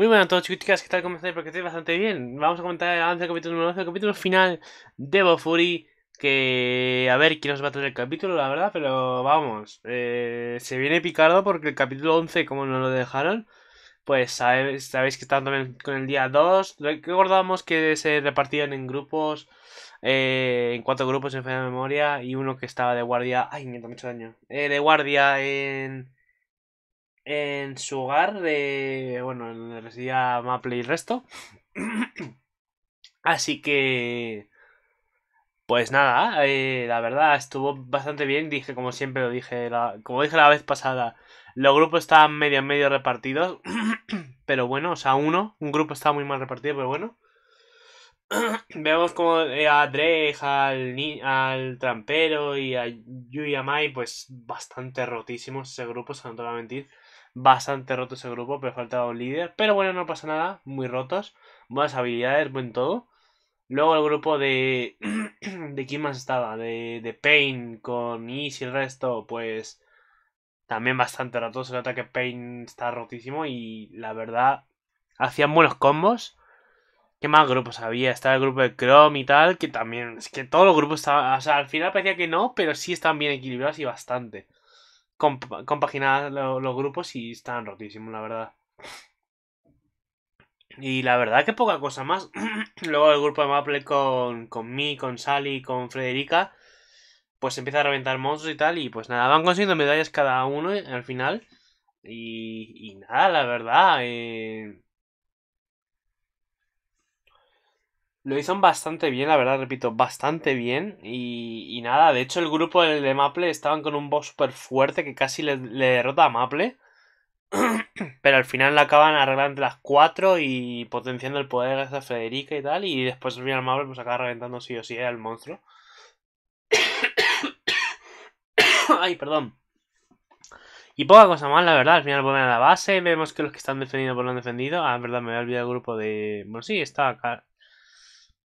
Muy buenas a todos chicas, ¿qué tal? ¿Cómo estáis? Porque estoy bastante bien. Vamos a comentar antes del capítulo número 11, el capítulo final de Bofuri. Que a ver quién os va a traer el capítulo, la verdad, pero vamos. Eh, se viene picado porque el capítulo 11, como no lo dejaron, pues sabéis, que están también con el día 2. Recordamos que se repartían en grupos, eh, en cuatro grupos en fe de memoria y uno que estaba de guardia. Ay, me da mucho daño. Eh, de guardia en en su hogar de. Bueno, donde residía Maple y resto. Así que. Pues nada, eh, la verdad estuvo bastante bien. Dije, como siempre lo dije, como dije la vez pasada, los grupos estaban medio en medio repartidos. pero bueno, o sea, uno, un grupo estaba muy mal repartido, pero bueno. Vemos como eh, a Drake, al, al Trampero y a Yu y a Mai, pues bastante rotísimos ese grupo, se no te a mentir bastante roto ese grupo, pero faltaba un líder. Pero bueno, no pasa nada, muy rotos, buenas habilidades, buen todo. Luego el grupo de. ¿De quién más estaba? De, de Pain con Is y el resto, pues. También bastante roto Se nota que Pain está rotísimo y la verdad. Hacían buenos combos. ¿Qué más grupos había? Estaba el grupo de Chrome y tal, que también. Es que todos los grupos estaban. O sea, al final parecía que no, pero sí están bien equilibrados y bastante. Compaginadas los grupos y están rotísimos, la verdad. Y la verdad que poca cosa más. Luego el grupo de Maple con, con mí, con Sally, con Frederica, pues empieza a reventar monstruos y tal. Y pues nada, van consiguiendo medallas cada uno al final. Y, y nada, la verdad. Eh, Lo hizo bastante bien, la verdad, repito, bastante bien. Y, nada, de hecho el grupo de Maple estaban con un boss super fuerte que casi le, derrota a Maple. Pero al final la acaban arreglando las cuatro y potenciando el poder gracias Federica y tal. Y después al final Maple pues acaba reventando sí o sí al monstruo. Ay, perdón. Y poca cosa más, la verdad. Al final vuelven a la base. Vemos que los que están defendiendo por pues, lo han defendido. Ah, en verdad, me había olvidado el grupo de. Bueno, sí, está acá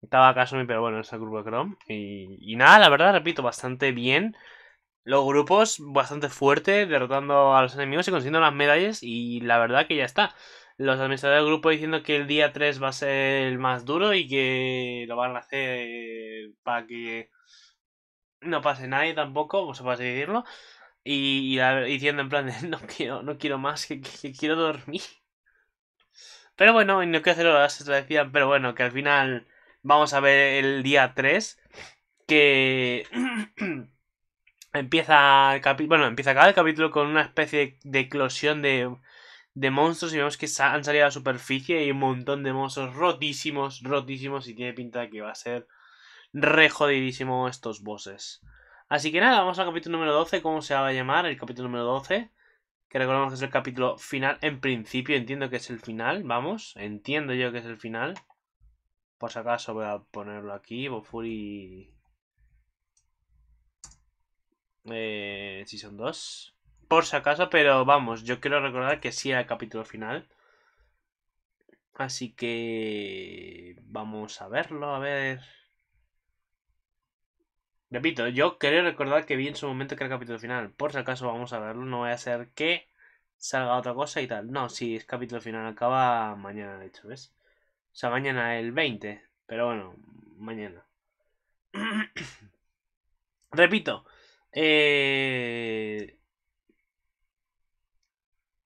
estaba muy pero bueno, es el grupo de Chrome. Y, nada, la verdad, repito, bastante bien. Los grupos bastante fuerte, derrotando a los enemigos y consiguiendo las medallas. Y la verdad que ya está. Los administradores del grupo diciendo que el día 3 va a ser el más duro y que lo van a hacer para que no pase nadie tampoco, o sea, para seguirlo. decirlo. Y, diciendo en plan no quiero, no quiero más, que, quiero dormir. Pero bueno, y no quiero hacer horas, se decían, pero bueno, que al final vamos a ver el día 3 que empieza el capítulo, bueno, empieza cada capítulo con una especie de eclosión de, monstruos y vemos que han salido a la superficie y un montón de monstruos rotísimos, rotísimos y tiene pinta de que va a ser re jodidísimo estos bosses. Así que nada, vamos al capítulo número 12, ¿cómo se va a llamar? El capítulo número 12, que recordemos que es el capítulo final, en principio entiendo que es el final, vamos, entiendo yo que es el final. Por si acaso voy a ponerlo aquí. Bofuri. Eh, season 2. Por si acaso, pero vamos, yo quiero recordar que sí era el capítulo final. Así que vamos a verlo, a ver. Repito, yo quería recordar que vi en su momento que era el capítulo final. Por si acaso vamos a verlo, no voy a hacer que salga otra cosa y tal. No, si es capítulo final, acaba mañana, de hecho, ¿ves? O sea, mañana el 20. Pero bueno, mañana. Repito. Eh,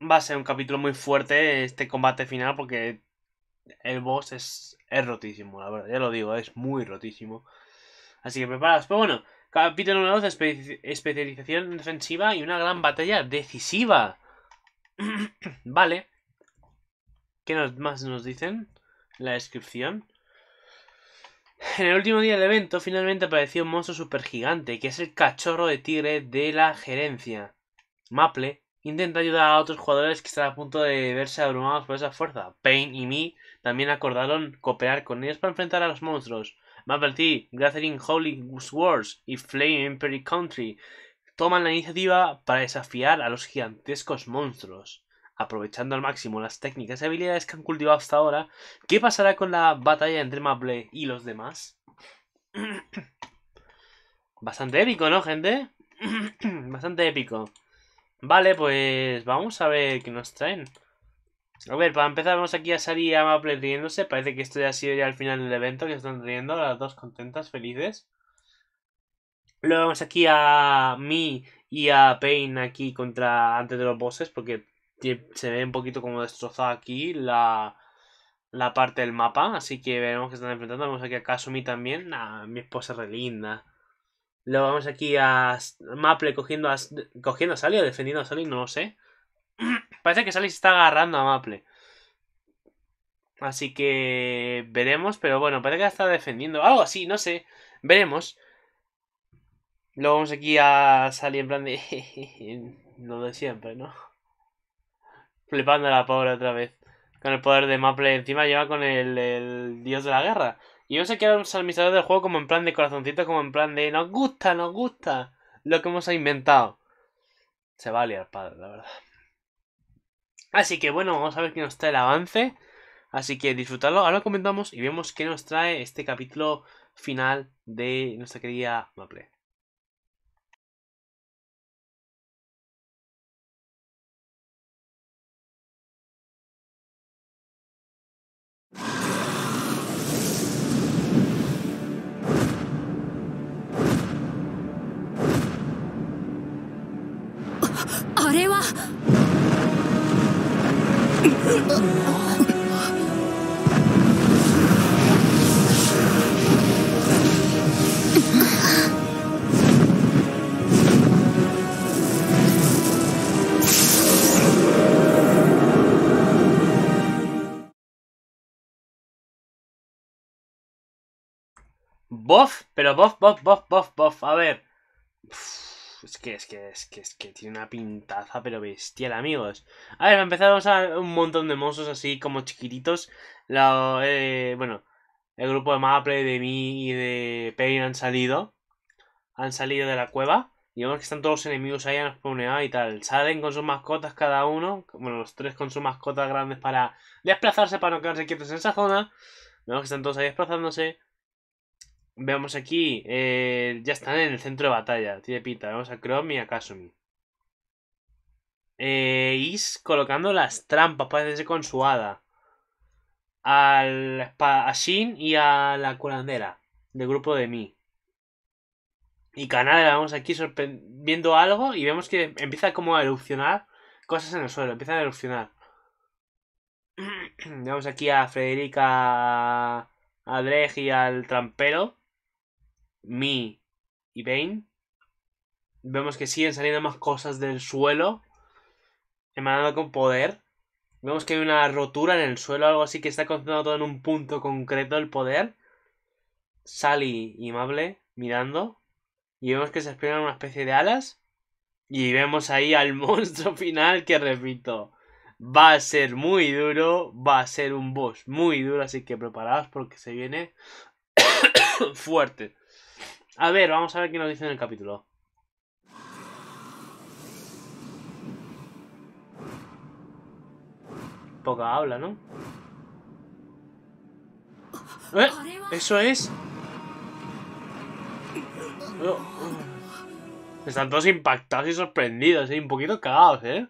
va a ser un capítulo muy fuerte este combate final porque el boss es, rotísimo, la verdad. Ya lo digo, es muy rotísimo. Así que preparados. Pero bueno, capítulo número 2, especialización defensiva y una gran batalla decisiva. vale. ¿Qué más nos dicen? la descripción. En el último día del evento finalmente apareció un monstruo supergigante, que es el cachorro de tigre de la gerencia. Maple intenta ayudar a otros jugadores que están a punto de verse abrumados por esa fuerza. Pain y Me también acordaron cooperar con ellos para enfrentar a los monstruos. Maple T, Gathering Holy Wars y Flame Empery Country toman la iniciativa para desafiar a los gigantescos monstruos aprovechando al máximo las técnicas y habilidades que han cultivado hasta ahora. ¿Qué pasará con la batalla entre Maple y los demás? Bastante épico, ¿no, gente? Bastante épico. Vale, pues vamos a ver qué nos traen. A ver, para empezar vemos aquí a Sari y a Maple riéndose. Parece que esto ya ha sido ya el final del evento, que están riendo, las dos contentas, felices. Luego vemos aquí a Mi y a Pain aquí contra antes de los bosses, porque se ve un poquito como destrozada aquí la, parte del mapa. Así que veremos que están enfrentando. Vemos aquí a Kasumi también. mi esposa es re linda. Luego vamos aquí a Maple cogiendo a, cogiendo a Sally o defendiendo a Sally, no lo sé. Parece que Sally se está agarrando a Maple. Así que veremos, pero bueno, parece que está defendiendo. Algo así, no sé. Veremos. Luego vamos aquí a Sally en plan de... lo de siempre, ¿no? flipando a la pobre otra vez. Con el poder de Maple. Encima lleva con el, dios de la guerra. Y vamos sé que al un del juego como en plan de corazoncito, como en plan de nos gusta, nos gusta lo que hemos inventado. Se va a liar padre, la verdad. Así que bueno, vamos a ver qué nos trae el avance. Así que disfrutarlo. Ahora comentamos y vemos qué nos trae este capítulo final de nuestra querida Maple. ¡Pero vos, vos, vos, vos, vos! A ver. Pues es que, es que, es que, tiene una pintaza, pero bestial, amigos. A ver, empezamos a un montón de monstruos así como chiquititos. Eh, bueno, el grupo de Maple, de mí y de Pain han salido. Han salido de la cueva. Y vemos que están todos los enemigos ahí en spawneados y tal. Salen con sus mascotas cada uno. Bueno, los tres con sus mascotas grandes para desplazarse, para no quedarse quietos en esa zona. Vemos que están todos ahí desplazándose vemos aquí. Eh, ya están en el centro de batalla. Tiene pita. Vamos a Chrome y a Kasumi. Eh, Is colocando las trampas. Parece ser con su hada. Al, a Shin y a la curandera. Del grupo de Mi. Y la vamos aquí viendo algo y vemos que empieza como a erupcionar cosas en el suelo. Empieza a erupcionar. vemos aquí a Frederica a Drej y al trampero. Mi y Bane. Vemos que siguen saliendo más cosas del suelo. Emanando con poder. Vemos que hay una rotura en el suelo, algo así que está concentrado todo en un punto concreto el poder. Sally y Mable mirando. Y vemos que se esperan una especie de alas. Y vemos ahí al monstruo final que, repito, va a ser muy duro. Va a ser un boss muy duro, así que preparados porque se viene fuerte. A ver, vamos a ver qué nos dice en el capítulo. Poca habla, ¿no? ¿Eh? ¿Eso es? Oh. Están todos impactados y sorprendidos, ¿eh? Un poquito cagados, ¿eh?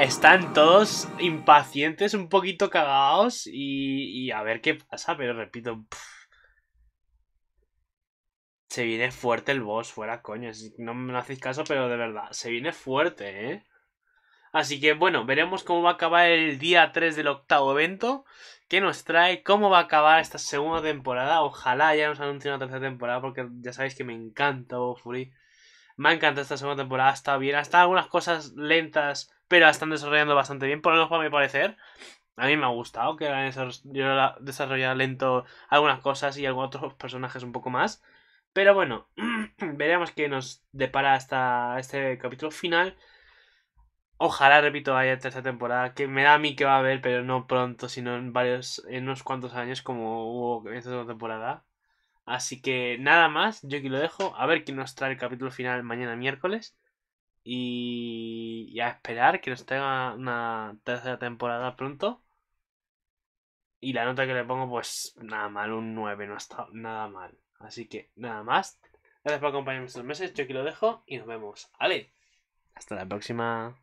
Están todos impacientes, un poquito cagados y, a ver qué pasa, pero repito, se viene fuerte el boss, fuera coño, no me hacéis caso, pero de verdad, se viene fuerte, ¿eh? Así que bueno, veremos cómo va a acabar el día 3 del octavo evento que nos trae, cómo va a acabar esta segunda temporada. Ojalá ya nos anuncie una tercera temporada porque ya sabéis que me encanta Bob Fury. Me encantado esta segunda temporada, está bien, hasta algunas cosas lentas pero están desarrollando bastante bien, por lo a mi parecer. A mí me ha gustado que hayan desarrollado lento algunas cosas y algunos otros personajes un poco más. Pero bueno, veremos qué nos depara hasta este capítulo final. Ojalá, repito, haya tercera temporada, que me da a mí que va a haber, pero no pronto, sino en varios, en unos cuantos años como hubo en esta temporada. Así que nada más, yo aquí lo dejo, a ver quién nos trae el capítulo final mañana miércoles. Y, a esperar que nos tenga una tercera temporada pronto. Y la nota que le pongo, pues nada mal, un 9, no está nada mal. Así que nada más. Gracias por acompañarme estos meses, yo aquí lo dejo y nos vemos. vale Hasta la próxima.